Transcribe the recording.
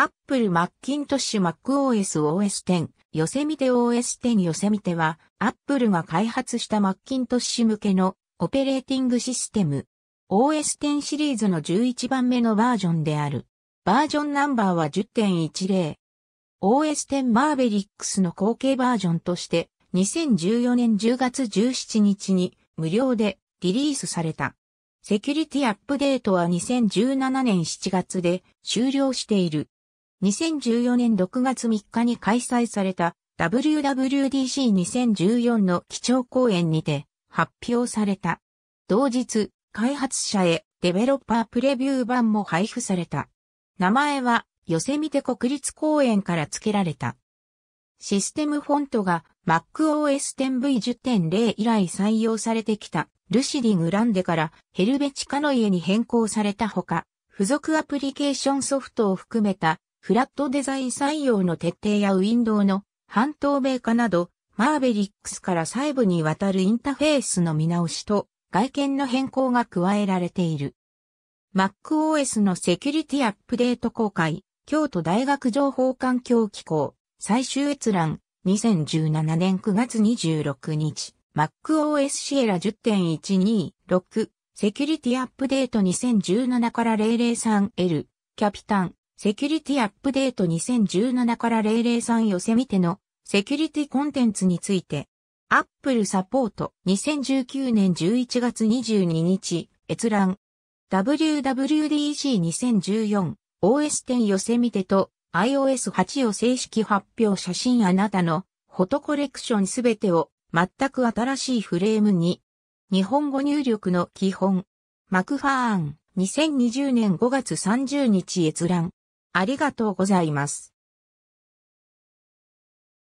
アップルマッキントッシュ MacOS OS 10、ヨセミテ OS 10ヨセミテは、アップルが開発したマッキントッシュ向けのオペレーティングシステム。OS 10シリーズの11番目のバージョンである。バージョンナンバーは10.10。OS 10マーベリックスの後継バージョンとして、2014年10月17日に無料でリリースされた。セキュリティアップデートは2017年7月で終了している。2014年6月3日に開催された WWDC2014 の基調講演にて発表された。同日、開発者へデベロッパープレビュー版も配布された。名前は、ヨセミテ国立公園から付けられた。システムフォントが MacOS 10V10.0 以来採用されてきたルシディグランデからヘルベチカノイエに変更されたほか、付属アプリケーションソフトを含めたフラットデザイン採用の徹底やウィンドウの半透明化など、マーベリックスから細部にわたるインタフェースの見直しと外見の変更が加えられている。MacOS のセキュリティアップデート公開、京都大学情報環境機構、最終閲覧、2017年9月26日、MacOS シエラ10.126、セキュリティアップデート2017から 003L、キャピタン、セキュリティアップデート2017から003寄せ見てのセキュリティコンテンツについて、アップルサポート2019年11月22日閲覧 WWDC2014 OS10 寄せ見てと iOS8 を正式発表写真あなたのフォトコレクションすべてを全く新しいフレームに日本語入力の基本マクファーン2020年5月30日閲覧ありがとうございます。